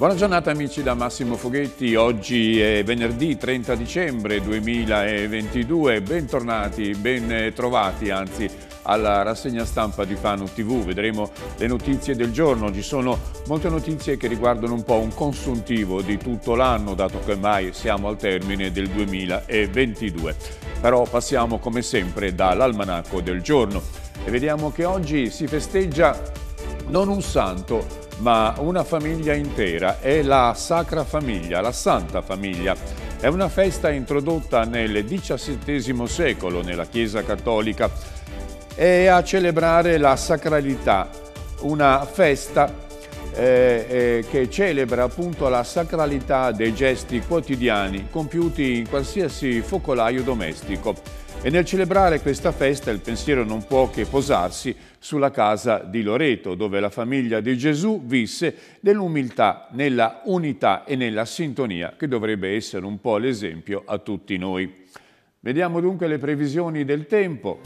Buona giornata amici da Massimo Foghetti, oggi è venerdì 30 dicembre 2022, bentornati, ben trovati anzi alla rassegna stampa di Fano TV. Vedremo le notizie del giorno. Ci sono molte notizie che riguardano un po' un consuntivo di tutto l'anno, dato che ormai siamo al termine del 2022. Però passiamo come sempre dall'almanacco del giorno e vediamo che oggi si festeggia non un santo, ma una famiglia intera, è la Sacra Famiglia, la Santa Famiglia. È una festa introdotta nel XVII secolo nella Chiesa Cattolica e a celebrare la sacralità, una festa eh, eh, che celebra appunto la sacralità dei gesti quotidiani compiuti in qualsiasi focolaio domestico. E nel celebrare questa festa il pensiero non può che posarsi sulla casa di Loreto, dove la famiglia di Gesù visse nell'umiltà, nella unità e nella sintonia che dovrebbe essere un po' l'esempio a tutti noi. Vediamo dunque le previsioni del tempo.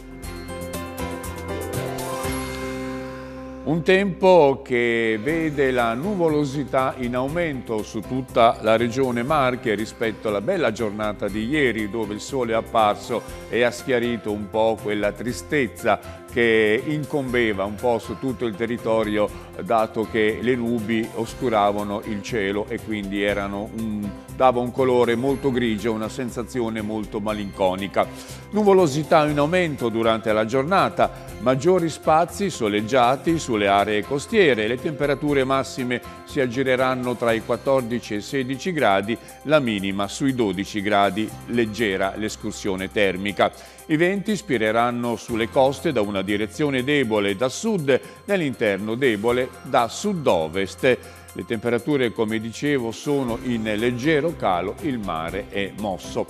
Un tempo che vede la nuvolosità in aumento su tutta la regione Marche rispetto alla bella giornata di ieri dove il sole è apparso e ha schiarito un po' quella tristezza che incombeva un po' su tutto il territorio dato che le nubi oscuravano il cielo e quindi erano un dava un colore molto grigio, e una sensazione molto malinconica. Nuvolosità in aumento durante la giornata, maggiori spazi soleggiati sulle aree costiere, le temperature massime si aggireranno tra i 14 e i 16 gradi, la minima sui 12 gradi, leggera l'escursione termica. I venti spireranno sulle coste da una direzione debole da sud, nell'interno debole da sud-ovest le temperature, come dicevo, sono in leggero calo, il mare è mosso.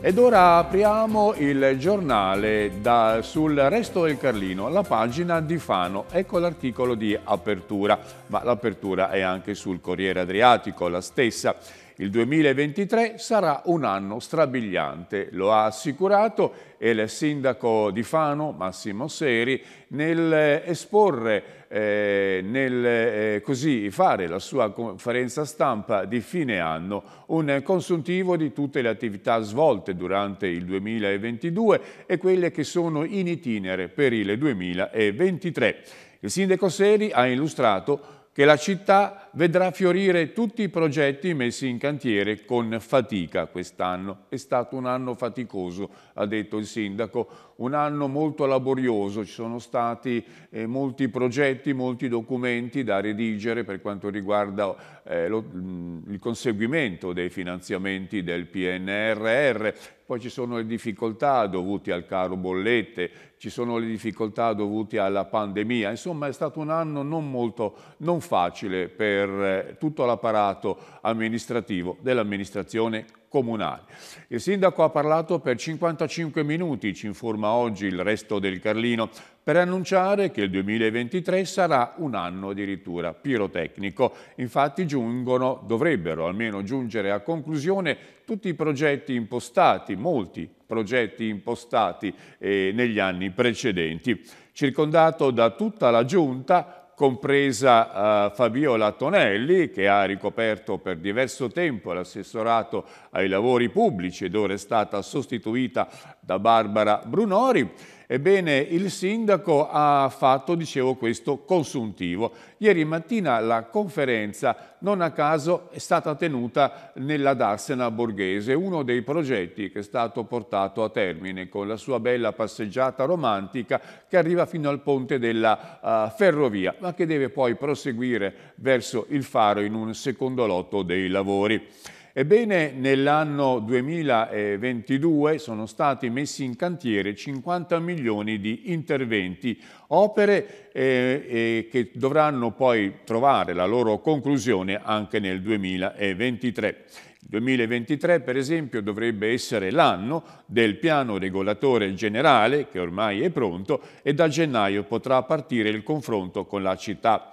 Ed ora apriamo il giornale da, sul resto del Carlino, la pagina di Fano. Ecco l'articolo di apertura, ma l'apertura è anche sul Corriere Adriatico, la stessa. Il 2023 sarà un anno strabiliante, lo ha assicurato il sindaco di Fano, Massimo Seri, nel eh, esporre, eh, nel eh, così fare la sua conferenza stampa di fine anno, un consuntivo di tutte le attività svolte durante il 2022 e quelle che sono in itinere per il 2023. Il sindaco Seri ha illustrato che la città vedrà fiorire tutti i progetti messi in cantiere con fatica quest'anno. È stato un anno faticoso, ha detto il sindaco, un anno molto laborioso, ci sono stati eh, molti progetti, molti documenti da redigere per quanto riguarda eh, lo, mm, il conseguimento dei finanziamenti del PNRR, poi ci sono le difficoltà dovute al caro bollette, ci sono le difficoltà dovute alla pandemia, insomma è stato un anno non molto non facile per per eh, tutto l'apparato amministrativo dell'amministrazione comunale. Il sindaco ha parlato per 55 minuti, ci informa oggi il resto del Carlino, per annunciare che il 2023 sarà un anno addirittura pirotecnico. Infatti giungono, dovrebbero almeno giungere a conclusione tutti i progetti impostati, molti progetti impostati eh, negli anni precedenti. Circondato da tutta la giunta, compresa eh, Fabiola Tonelli, che ha ricoperto per diverso tempo l'assessorato ai lavori pubblici ed ora è stata sostituita da Barbara Brunori. Ebbene, il sindaco ha fatto, dicevo, questo consuntivo. Ieri mattina la conferenza, non a caso, è stata tenuta nella Darsena Borghese, uno dei progetti che è stato portato a termine con la sua bella passeggiata romantica che arriva fino al ponte della uh, ferrovia, ma che deve poi proseguire verso il faro in un secondo lotto dei lavori. Ebbene, nell'anno 2022 sono stati messi in cantiere 50 milioni di interventi, opere eh, eh, che dovranno poi trovare la loro conclusione anche nel 2023. Il 2023 per esempio dovrebbe essere l'anno del piano regolatore generale che ormai è pronto e da gennaio potrà partire il confronto con la città.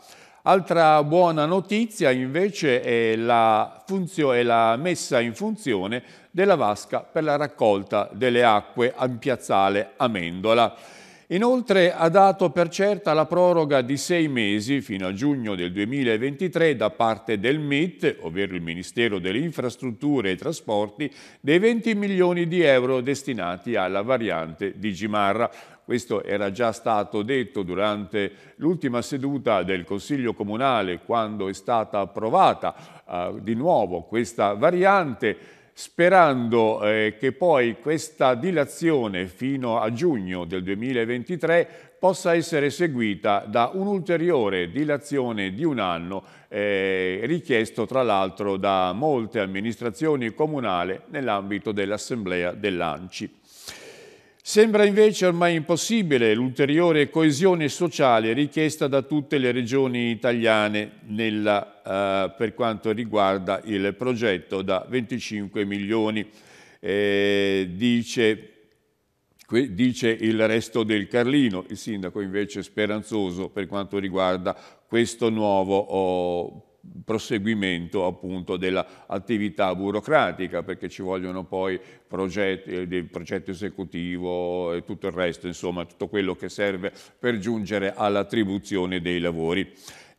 Altra buona notizia invece è la, è la messa in funzione della vasca per la raccolta delle acque a Piazzale Amendola. Inoltre ha dato per certa la proroga di sei mesi fino a giugno del 2023 da parte del MIT, ovvero il Ministero delle Infrastrutture e Trasporti, dei 20 milioni di euro destinati alla variante di Gimarra. Questo era già stato detto durante l'ultima seduta del Consiglio Comunale quando è stata approvata eh, di nuovo questa variante sperando eh, che poi questa dilazione fino a giugno del 2023 possa essere seguita da un'ulteriore dilazione di un anno eh, richiesto tra l'altro da molte amministrazioni comunali nell'ambito dell'Assemblea dell'ANCI. Sembra invece ormai impossibile l'ulteriore coesione sociale richiesta da tutte le regioni italiane nella, eh, per quanto riguarda il progetto da 25 milioni, eh, dice, dice il resto del Carlino, il sindaco invece speranzoso per quanto riguarda questo nuovo oh, proseguimento appunto dell'attività burocratica perché ci vogliono poi progetti, eh, del progetto esecutivo e tutto il resto, insomma tutto quello che serve per giungere all'attribuzione dei lavori.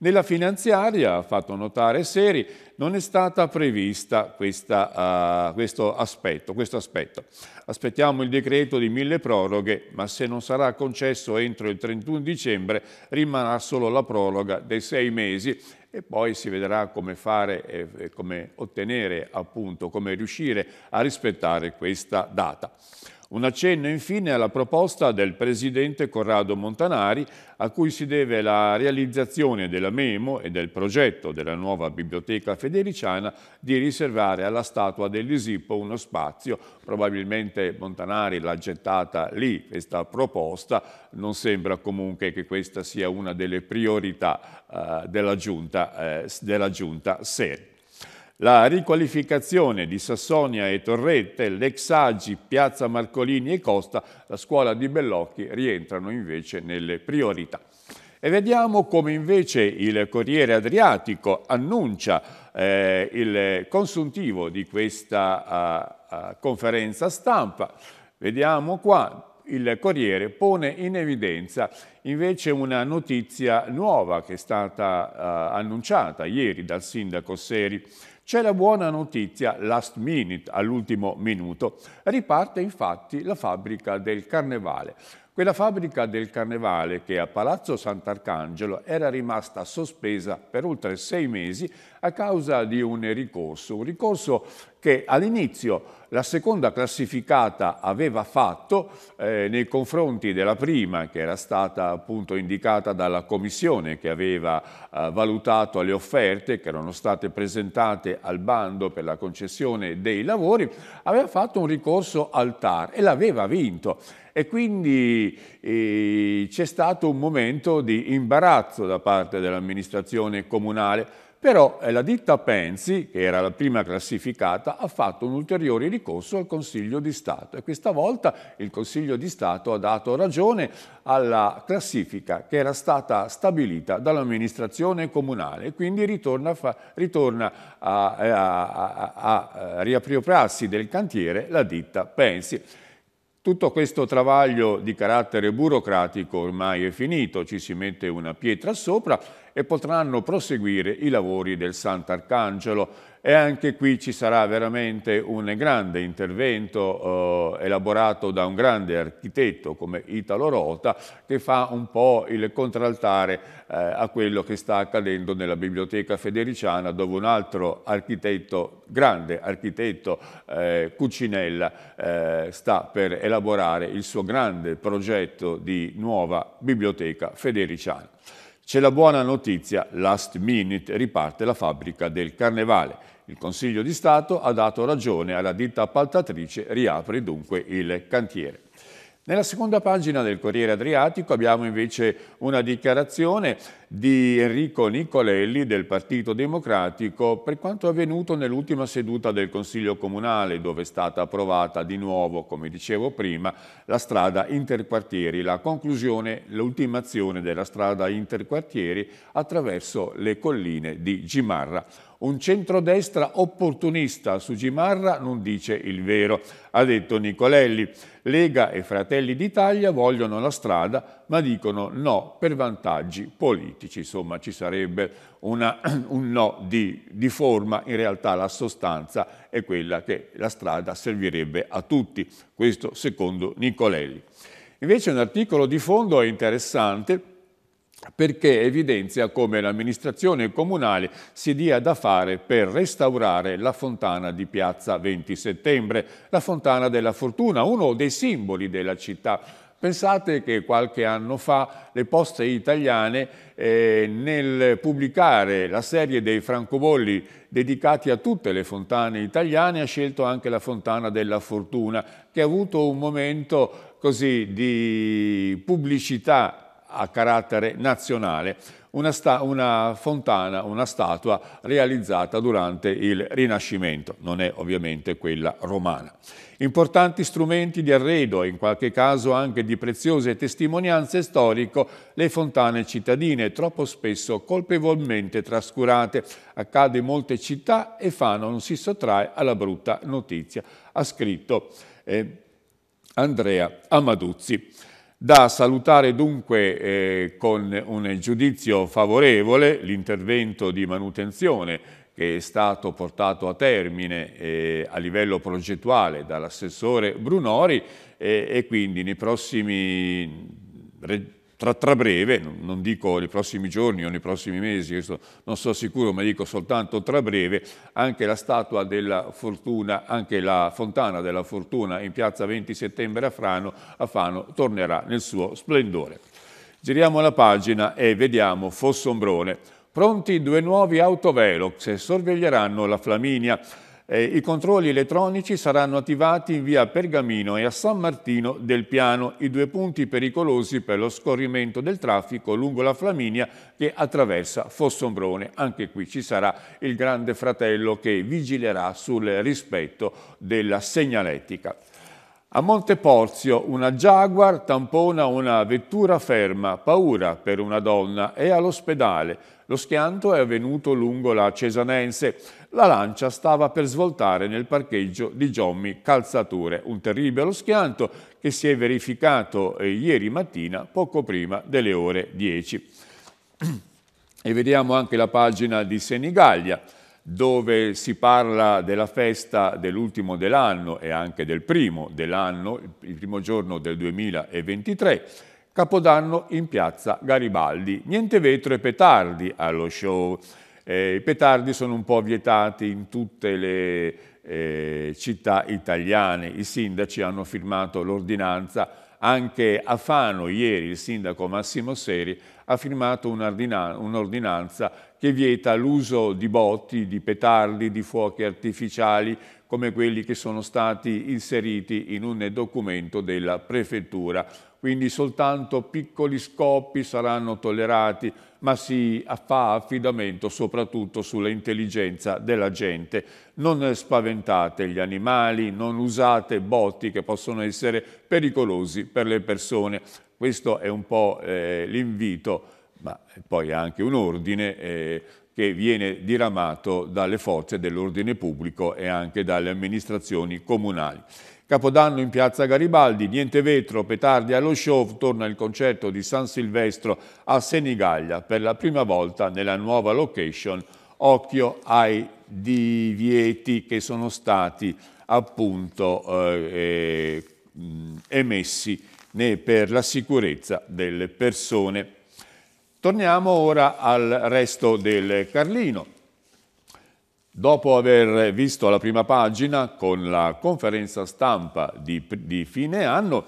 Nella finanziaria, ha fatto notare Seri, non è stata prevista questa, uh, questo, aspetto, questo, aspetto, Aspettiamo il decreto di mille proroghe, ma se non sarà concesso entro il 31 dicembre rimarrà solo la proroga dei sei mesi e poi si vedrà come fare, e come ottenere appunto, come riuscire a rispettare questa data. Un accenno infine alla proposta del presidente Corrado Montanari a cui si deve la realizzazione della memo e del progetto della nuova biblioteca federiciana di riservare alla statua dell'Isippo uno spazio. Probabilmente Montanari l'ha gettata lì questa proposta, non sembra comunque che questa sia una delle priorità eh, della giunta, eh, giunta serie. La riqualificazione di Sassonia e Torrette, l'ex Agi, Piazza Marcolini e Costa, la scuola di Bellocchi rientrano invece nelle priorità. E vediamo come invece il Corriere Adriatico annuncia eh, il consuntivo di questa uh, uh, conferenza stampa. Vediamo qua, il Corriere pone in evidenza invece una notizia nuova che è stata uh, annunciata ieri dal sindaco Seri. C'è la buona notizia, last minute, all'ultimo minuto. Riparte infatti la fabbrica del Carnevale. Quella fabbrica del Carnevale che a Palazzo Sant'Arcangelo era rimasta sospesa per oltre sei mesi a causa di un ricorso, un ricorso che all'inizio la seconda classificata aveva fatto eh, nei confronti della prima che era stata appunto indicata dalla commissione che aveva eh, valutato le offerte che erano state presentate al bando per la concessione dei lavori, aveva fatto un ricorso al TAR e l'aveva vinto e quindi eh, c'è stato un momento di imbarazzo da parte dell'amministrazione comunale però eh, la ditta Penzi, che era la prima classificata, ha fatto un ulteriore ricorso al Consiglio di Stato e questa volta il Consiglio di Stato ha dato ragione alla classifica che era stata stabilita dall'amministrazione comunale e quindi ritorna, fa, ritorna a, eh, a, a, a riappropriarsi del cantiere la ditta Penzi. Tutto questo travaglio di carattere burocratico ormai è finito, ci si mette una pietra sopra e potranno proseguire i lavori del Sant'Arcangelo. E anche qui ci sarà veramente un grande intervento eh, elaborato da un grande architetto come Italo Rota che fa un po' il contraltare eh, a quello che sta accadendo nella Biblioteca Federiciana dove un altro architetto, grande architetto eh, Cucinella, eh, sta per elaborare il suo grande progetto di nuova Biblioteca Federiciana. C'è la buona notizia, last minute riparte la fabbrica del Carnevale. Il Consiglio di Stato ha dato ragione alla ditta appaltatrice, riapre dunque il cantiere. Nella seconda pagina del Corriere Adriatico abbiamo invece una dichiarazione di Enrico Nicolelli del Partito Democratico per quanto avvenuto nell'ultima seduta del Consiglio Comunale dove è stata approvata di nuovo, come dicevo prima, la strada interquartieri, la conclusione, l'ultimazione della strada interquartieri attraverso le colline di Gimarra. Un centrodestra opportunista su Gimarra non dice il vero, ha detto Nicolelli. Lega e Fratelli d'Italia vogliono la strada, ma dicono no per vantaggi politici. Insomma, ci sarebbe una, un no di, di forma, in realtà la sostanza è quella che la strada servirebbe a tutti. Questo secondo Nicolelli. Invece un articolo di fondo è interessante perché evidenzia come l'amministrazione comunale si dia da fare per restaurare la fontana di Piazza 20 Settembre, la fontana della fortuna, uno dei simboli della città. Pensate che qualche anno fa le poste italiane eh, nel pubblicare la serie dei francobolli dedicati a tutte le fontane italiane ha scelto anche la fontana della fortuna che ha avuto un momento così di pubblicità a carattere nazionale una, una, fontana, una statua realizzata durante il Rinascimento, non è ovviamente quella romana. Importanti strumenti di arredo e in qualche caso anche di preziose testimonianze storico, le fontane cittadine, troppo spesso colpevolmente trascurate. Accade in molte città e Fano non si sottrae alla brutta notizia, ha scritto eh, Andrea Amaduzzi. Da salutare dunque eh, con un giudizio favorevole l'intervento di manutenzione che è stato portato a termine eh, a livello progettuale dall'assessore Brunori eh, e quindi nei prossimi tra, tra breve, non dico nei prossimi giorni o nei prossimi mesi, questo non sono sicuro, ma dico soltanto tra breve, anche la statua della fortuna, anche la fontana della fortuna in piazza 20 settembre a, Frano, a Fano tornerà nel suo splendore. Giriamo la pagina e vediamo Fossombrone. Pronti due nuovi autovelox sorveglieranno la Flaminia. Eh, I controlli elettronici saranno attivati in via Pergamino e a San Martino del Piano, i due punti pericolosi per lo scorrimento del traffico lungo la Flaminia che attraversa Fossombrone. Anche qui ci sarà il grande fratello che vigilerà sul rispetto della segnaletica. A Monteporzio una Jaguar tampona una vettura ferma, paura per una donna, è all'ospedale. Lo schianto è avvenuto lungo la Cesanense. La lancia stava per svoltare nel parcheggio di Giommi Calzature, un terribile schianto che si è verificato eh, ieri mattina poco prima delle ore 10. E vediamo anche la pagina di Senigallia dove si parla della festa dell'ultimo dell'anno e anche del primo dell'anno, il primo giorno del 2023, Capodanno in piazza Garibaldi. Niente vetro e petardi allo show. Eh, I petardi sono un po' vietati in tutte le eh, città italiane. I sindaci hanno firmato l'ordinanza anche a Fano ieri il sindaco Massimo Seri ha firmato un'ordinanza che vieta l'uso di botti, di petardi, di fuochi artificiali come quelli che sono stati inseriti in un documento della prefettura. Quindi soltanto piccoli scoppi saranno tollerati, ma si fa affidamento soprattutto sull'intelligenza della gente. Non spaventate gli animali, non usate botti che possono essere pericolosi per le persone. Questo è un po' eh, l'invito ma poi anche un ordine eh, che viene diramato dalle forze dell'ordine pubblico e anche dalle amministrazioni comunali. Capodanno in piazza Garibaldi, niente vetro, petardi allo show, torna il concerto di San Silvestro a Senigallia per la prima volta nella nuova location. Occhio ai divieti che sono stati appunto eh, eh emessi per la sicurezza delle persone. Torniamo ora al resto del Carlino. Dopo aver visto la prima pagina con la conferenza stampa di, di fine anno,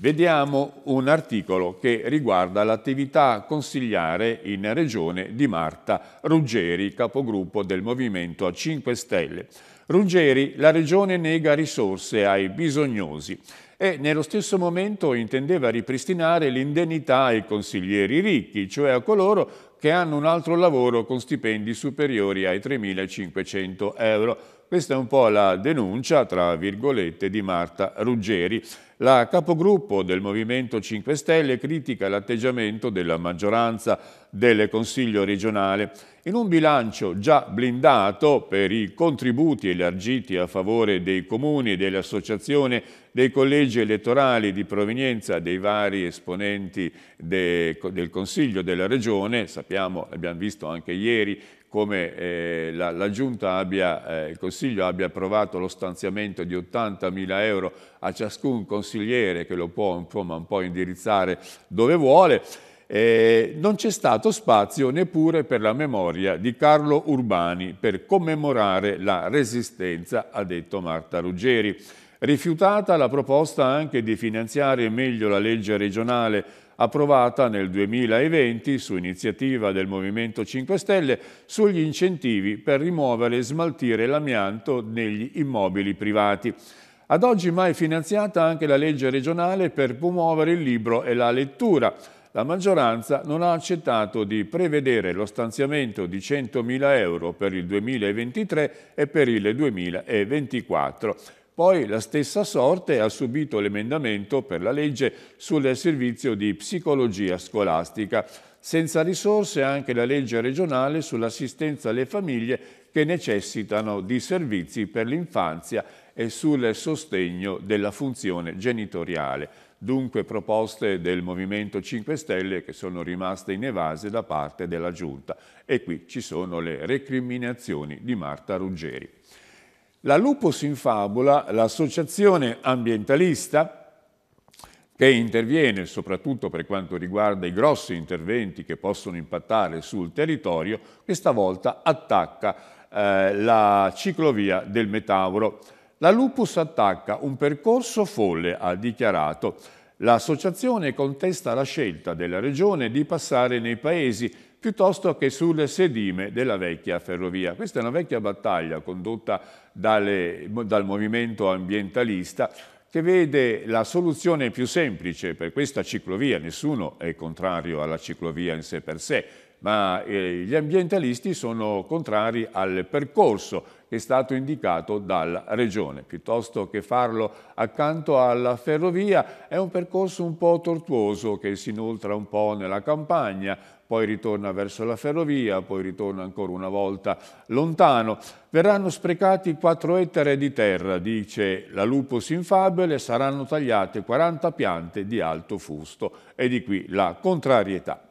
vediamo un articolo che riguarda l'attività consigliare in Regione di Marta Ruggeri, capogruppo del Movimento a 5 Stelle. Ruggeri, la Regione nega risorse ai bisognosi e nello stesso momento intendeva ripristinare l'indennità ai consiglieri ricchi, cioè a coloro che hanno un altro lavoro con stipendi superiori ai 3.500 euro. Questa è un po' la denuncia, tra virgolette, di Marta Ruggeri. La capogruppo del Movimento 5 Stelle critica l'atteggiamento della maggioranza del Consiglio regionale in un bilancio già blindato per i contributi elargiti a favore dei comuni e delle associazioni dei collegi elettorali di provenienza dei vari esponenti de, del Consiglio della Regione, sappiamo, abbiamo visto anche ieri come eh, la, la, Giunta abbia, eh, il Consiglio abbia approvato lo stanziamento di 80.000 euro a ciascun consigliere che lo può insomma, un po' indirizzare dove vuole, eh, non c'è stato spazio neppure per la memoria di Carlo Urbani per commemorare la resistenza, ha detto Marta Ruggeri. Rifiutata la proposta anche di finanziare meglio la legge regionale approvata nel 2020 su iniziativa del Movimento 5 Stelle sugli incentivi per rimuovere e smaltire l'amianto negli immobili privati. Ad oggi mai finanziata anche la legge regionale per promuovere il libro e la lettura. La maggioranza non ha accettato di prevedere lo stanziamento di 100.000 euro per il 2023 e per il 2024. Poi la stessa sorte ha subito l'emendamento per la legge sul servizio di psicologia scolastica. Senza risorse anche la legge regionale sull'assistenza alle famiglie che necessitano di servizi per l'infanzia e sul sostegno della funzione genitoriale. Dunque proposte del Movimento 5 Stelle che sono rimaste in evase da parte della Giunta. E qui ci sono le recriminazioni di Marta Ruggeri. La Lupus in Fabula, l'associazione ambientalista che interviene soprattutto per quanto riguarda i grossi interventi che possono impattare sul territorio, questa volta attacca eh, la ciclovia del Metauro. La Lupus attacca un percorso folle, ha dichiarato. L'associazione contesta la scelta della Regione di passare nei paesi piuttosto che sulle sedime della vecchia ferrovia. Questa è una vecchia battaglia condotta dalle, dal movimento ambientalista che vede la soluzione più semplice per questa ciclovia, nessuno è contrario alla ciclovia in sé per sé, ma eh, gli ambientalisti sono contrari al percorso che è stato indicato dalla Regione. Piuttosto che farlo accanto alla ferrovia è un percorso un po' tortuoso che si inoltra un po' nella campagna, poi ritorna verso la ferrovia, poi ritorna ancora una volta lontano. Verranno sprecati 4 ettari di terra, dice la Lupus Infabile, saranno tagliate 40 piante di alto fusto e di qui la contrarietà.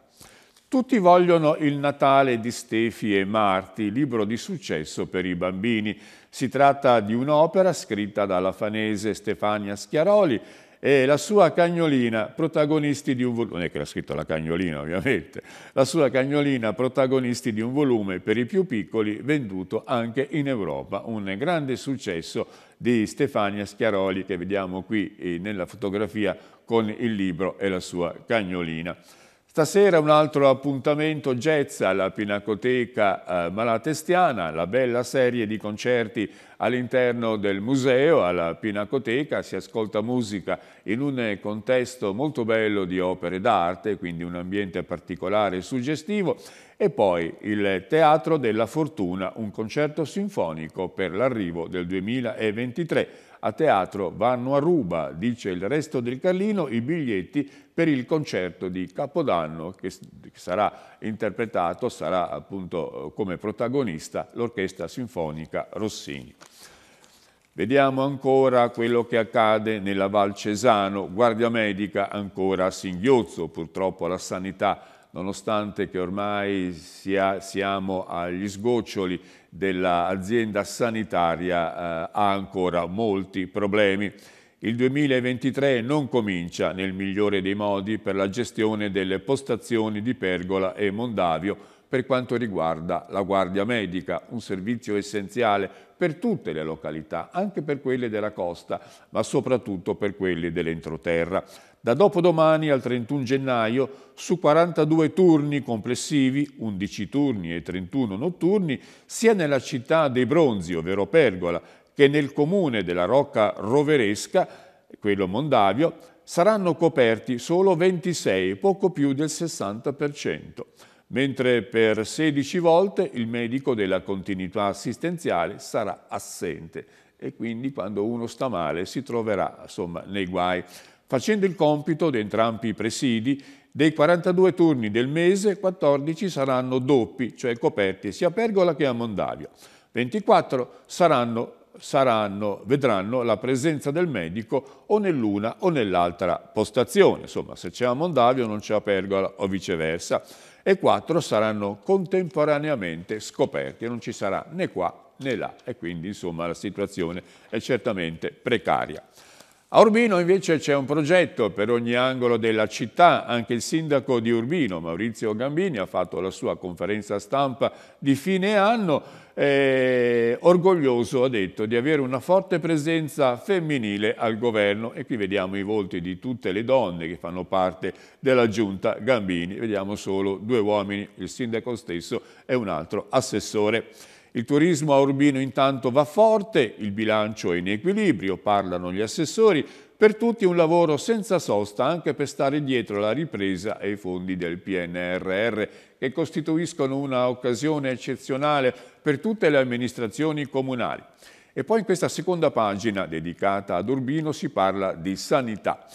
Tutti vogliono il Natale di Stefi e Marti, libro di successo per i bambini. Si tratta di un'opera scritta dalla fanese Stefania Schiaroli e la sua cagnolina, protagonisti di un volume, non è che l'ha scritto la cagnolina ovviamente, la sua cagnolina, protagonisti di un volume per i più piccoli venduto anche in Europa, un grande successo di Stefania Schiaroli che vediamo qui eh, nella fotografia con il libro e la sua cagnolina. Stasera un altro appuntamento jazz alla Pinacoteca eh, Malatestiana, la bella serie di concerti all'interno del museo, alla Pinacoteca, si ascolta musica in un contesto molto bello di opere d'arte, quindi un ambiente particolare e suggestivo, e poi il Teatro della Fortuna, un concerto sinfonico per l'arrivo del 2023 a teatro vanno a ruba, dice il resto del Carlino, i biglietti per il concerto di Capodanno che sarà interpretato, sarà appunto eh, come protagonista l'Orchestra Sinfonica Rossini. Vediamo ancora quello che accade nella Val Cesano, guardia medica ancora a singhiozzo, purtroppo la sanità nonostante che ormai sia, siamo agli sgoccioli dell'azienda sanitaria, eh, ha ancora molti problemi. Il 2023 non comincia nel migliore dei modi per la gestione delle postazioni di Pergola e Mondavio per quanto riguarda la Guardia Medica, un servizio essenziale per tutte le località, anche per quelle della costa, ma soprattutto per quelle dell'entroterra da dopodomani al 31 gennaio su 42 turni complessivi, 11 turni e 31 notturni, sia nella città dei Bronzi, ovvero Pergola, che nel comune della Rocca Roveresca, quello mondavio, saranno coperti solo 26, poco più del 60% mentre per 16 volte il medico della continuità assistenziale sarà assente e quindi quando uno sta male si troverà insomma, nei guai facendo il compito di entrambi i presidi dei 42 turni del mese, 14 saranno doppi, cioè coperti sia a Pergola che a Mondavio. 24 saranno, saranno, vedranno la presenza del medico o nell'una o nell'altra postazione. Insomma, se c'è a Mondavio non c'è a Pergola o viceversa. E 4 saranno contemporaneamente scoperti, non ci sarà né qua né là. E quindi, insomma, la situazione è certamente precaria. A Urbino invece c'è un progetto per ogni angolo della città, anche il sindaco di Urbino Maurizio Gambini ha fatto la sua conferenza stampa di fine anno, eh, orgoglioso ha detto di avere una forte presenza femminile al governo e qui vediamo i volti di tutte le donne che fanno parte della giunta Gambini, vediamo solo due uomini, il sindaco stesso e un altro assessore. Il turismo a Urbino intanto va forte, il bilancio è in equilibrio, parlano gli assessori, per tutti un lavoro senza sosta anche per stare dietro la ripresa e i fondi del PNRR che costituiscono un'occasione eccezionale per tutte le amministrazioni comunali. E poi in questa seconda pagina dedicata ad Urbino si parla di sanità.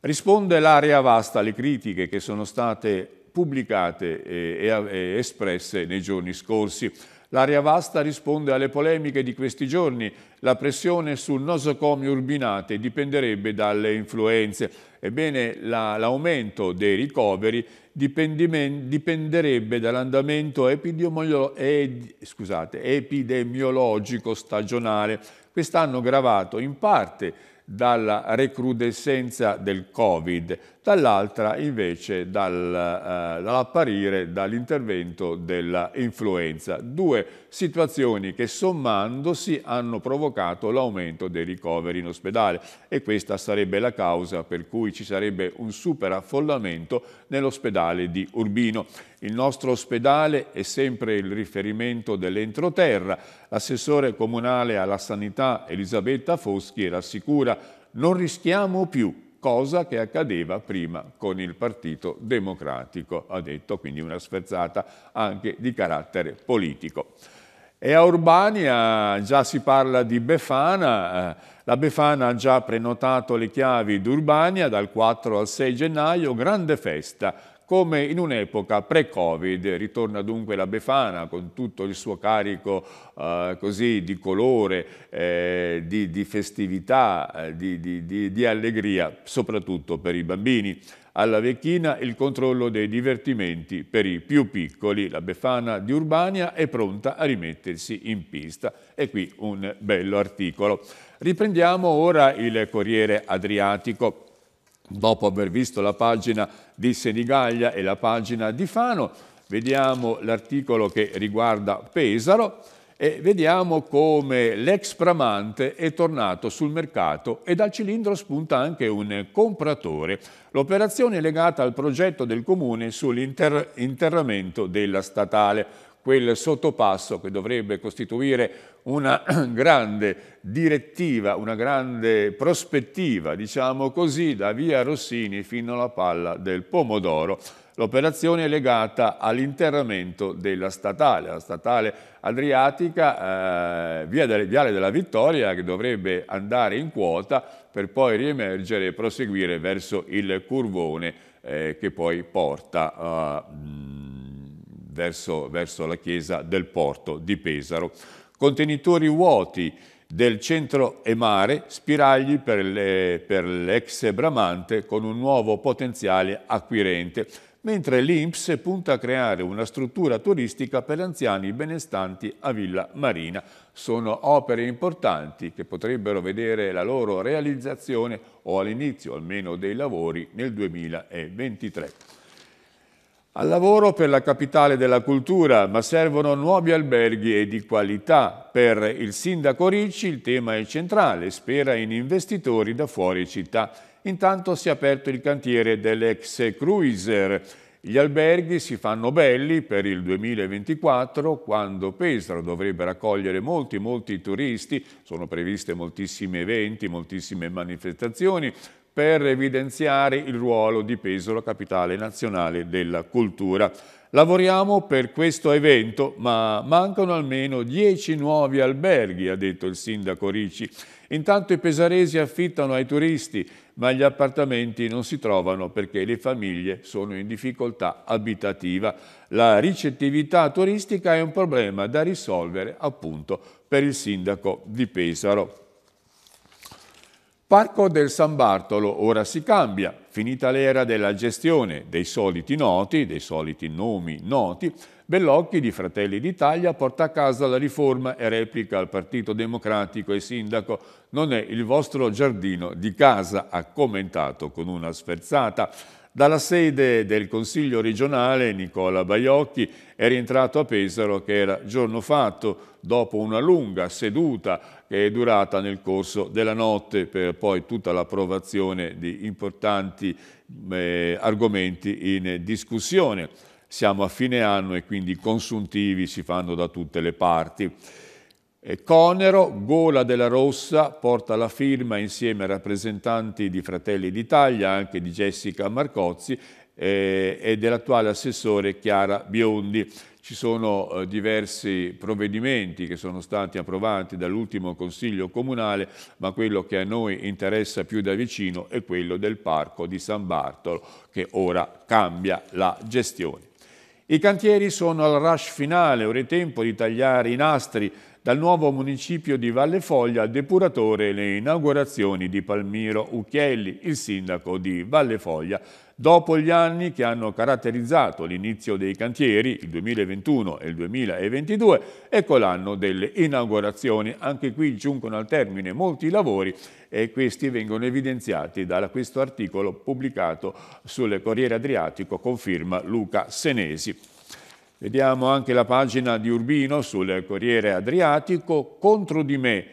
Risponde l'area vasta alle critiche che sono state pubblicate eh, e eh, espresse nei giorni scorsi. L'area vasta risponde alle polemiche di questi giorni. La pressione sul nosocomio Urbinate dipenderebbe dalle influenze. Ebbene, l'aumento la, dei ricoveri dipenderebbe dall'andamento ed, epidemiologico stagionale, quest'anno gravato in parte dalla recrudescenza del Covid, dall'altra invece dal, eh, dall'apparire dall'intervento dell'influenza. Due situazioni che sommandosi hanno provocato l'aumento dei ricoveri in ospedale e questa sarebbe la causa per cui ci sarebbe un superaffollamento nell'ospedale di Urbino. Il nostro ospedale è sempre il riferimento dell'entroterra. L'assessore comunale alla sanità Elisabetta Foschi rassicura non rischiamo più, cosa che accadeva prima con il Partito Democratico, ha detto, quindi una sferzata anche di carattere politico. E a Urbania eh, già si parla di Befana, eh, la Befana ha già prenotato le chiavi d'Urbania dal 4 al 6 gennaio, grande festa come in un'epoca pre-Covid, ritorna dunque la Befana con tutto il suo carico eh, così, di colore, eh, di, di, festività, eh, di, di, di allegria, soprattutto per i bambini. Alla Vecchina il controllo dei divertimenti per i più piccoli. La Befana di Urbania è pronta a rimettersi in pista. E qui un bello articolo. Riprendiamo ora il Corriere Adriatico. Dopo aver visto la pagina di Senigallia e la pagina di Fano, vediamo l'articolo che riguarda Pesaro e vediamo come l'ex Pramante è tornato sul mercato e dal cilindro spunta anche un compratore. L'operazione è legata al progetto del comune sull'interramento della statale quel sottopasso che dovrebbe costituire una grande direttiva, una grande prospettiva, diciamo così, da via Rossini fino alla palla del Pomodoro. L'operazione è legata all'interramento della statale, la statale adriatica, eh, via del, Viale della Vittoria, che dovrebbe andare in quota per poi riemergere e proseguire verso il curvone eh, che poi porta a... Eh, verso, verso la chiesa del porto di Pesaro. Contenitori vuoti del centro e mare, spiragli per, l'ex Bramante con un nuovo potenziale acquirente, mentre l'Inps punta a creare una struttura turistica per anziani benestanti a Villa Marina. Sono opere importanti che potrebbero vedere la loro realizzazione o all'inizio almeno dei lavori nel 2023. Al lavoro per la capitale della cultura, ma servono nuovi alberghi e di qualità. Per il sindaco Ricci il tema è centrale, spera in investitori da fuori città. Intanto si è aperto il cantiere dell'ex cruiser. Gli alberghi si fanno belli per il 2024 quando Pesaro dovrebbe raccogliere molti molti turisti, sono previste moltissimi eventi, moltissime manifestazioni, per evidenziare il ruolo di Pesaro, capitale nazionale della cultura. Lavoriamo per questo evento, ma mancano almeno dieci nuovi alberghi, ha detto il sindaco Ricci. Intanto i pesaresi affittano ai turisti, ma gli appartamenti non si trovano perché le famiglie sono in difficoltà abitativa. La ricettività turistica è un problema da risolvere appunto per il sindaco di Pesaro. Parco del San Bartolo ora si cambia, finita l'era della gestione dei soliti noti, dei soliti nomi noti, Bellocchi di Fratelli d'Italia porta a casa la riforma e replica al Partito Democratico e Sindaco non è il vostro giardino di casa, ha commentato con una sferzata dalla sede del Consiglio regionale Nicola Baiocchi è rientrato a Pesaro che era giorno fatto dopo una lunga seduta che è durata nel corso della notte per poi tutta l'approvazione di importanti eh, argomenti in discussione. Siamo a fine anno e quindi i consuntivi si fanno da tutte le parti. E Conero, gola della rossa, porta la firma insieme ai rappresentanti di Fratelli d'Italia, anche di Jessica Marcozzi eh, e dell'attuale assessore Chiara Biondi. Ci sono eh, diversi provvedimenti che sono stati approvati dall'ultimo Consiglio Comunale, ma quello che a noi interessa più da vicino è quello del Parco di San Bartolo, che ora cambia la gestione. I cantieri sono al rush finale, ora è tempo di tagliare i nastri dal nuovo municipio di Valle Foglia al depuratore le inaugurazioni di Palmiro Ucchielli, il sindaco di Valle Foglia. Dopo gli anni che hanno caratterizzato l'inizio dei cantieri, il 2021 e il 2022, ecco l'anno delle inaugurazioni. Anche qui giungono al termine molti lavori e questi vengono evidenziati da questo articolo pubblicato sul Corriere Adriatico con firma Luca Senesi. Vediamo anche la pagina di Urbino sul Corriere Adriatico, contro di me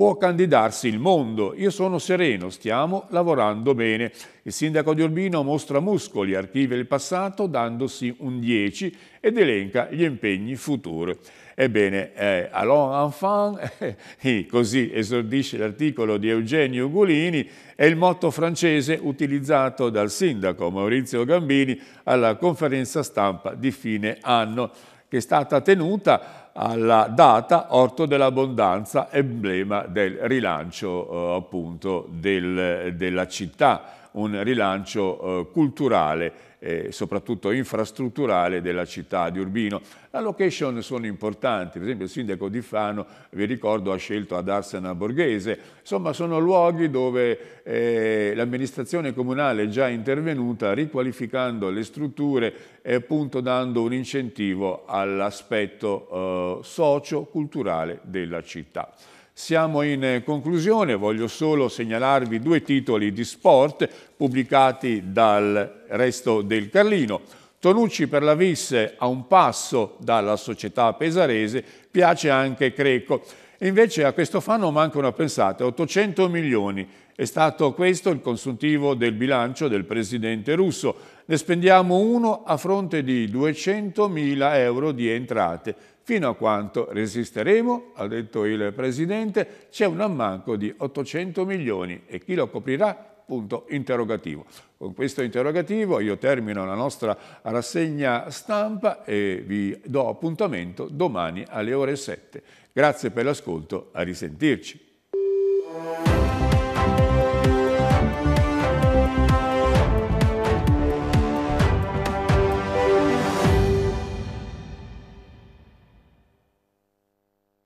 può candidarsi il mondo. Io sono sereno, stiamo lavorando bene. Il sindaco di Urbino mostra muscoli, archivia il passato dandosi un 10 ed elenca gli impegni futuri. Ebbene, eh, Allons enfants, eh, così esordisce l'articolo di Eugenio Ugolini, è il motto francese utilizzato dal sindaco Maurizio Gambini alla conferenza stampa di fine anno, che è stata tenuta alla data Orto dell'Abbondanza, emblema del rilancio eh, appunto del, della città un rilancio eh, culturale eh, soprattutto infrastrutturale della città di Urbino. La location sono importanti, per esempio il sindaco di Fano, vi ricordo, ha scelto ad Arsena Borghese, insomma sono luoghi dove eh, l'amministrazione comunale è già intervenuta riqualificando le strutture e appunto dando un incentivo all'aspetto eh, socio-culturale della città. Siamo in conclusione, voglio solo segnalarvi due titoli di sport pubblicati dal resto del Carlino. Tonucci per la Visse a un passo dalla società pesarese, piace anche Creco. Invece a questo fanno manca una pensata, 800 milioni. È stato questo il consuntivo del bilancio del presidente russo. Ne spendiamo uno a fronte di 200 mila euro di entrate. Fino a quanto resisteremo, ha detto il Presidente, c'è un ammanco di 800 milioni e chi lo coprirà? Punto interrogativo. Con questo interrogativo io termino la nostra rassegna stampa e vi do appuntamento domani alle ore 7. Grazie per l'ascolto, a risentirci.